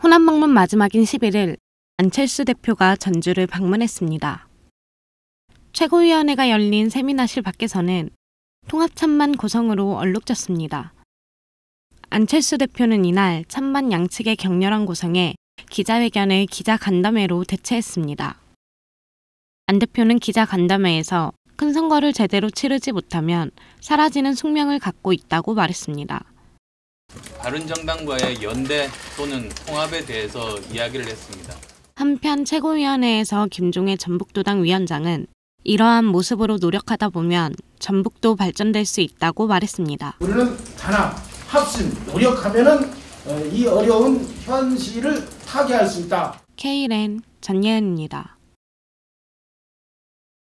호남 방문 마지막인 11일 안철수 대표가 전주를 방문했습니다. 최고위원회가 열린 세미나실 밖에서는 통합 찬반 고성으로 얼룩졌습니다. 안철수 대표는 이날 찬반 양측의 격렬한 고성에 기자회견을 기자 간담회로 대체했습니다. 안 대표는 기자 간담회에서 큰 선거를 제대로 치르지 못하면 사라지는 숙명을 갖고 있다고 말했습니다. 다른 정당과의 연대 또는 통합에 대해서 이야기를 했습니다. 한편 최고위원회에서 김종혜 전북도당 위원장은 이러한 모습으로 노력하다 보면 전북도 발전될 수 있다고 말했습니다. 우리는 단합, 합심, 노력하면은 어, 이 어려운 현실을 타개할 수 있다. k l 전예은입니다.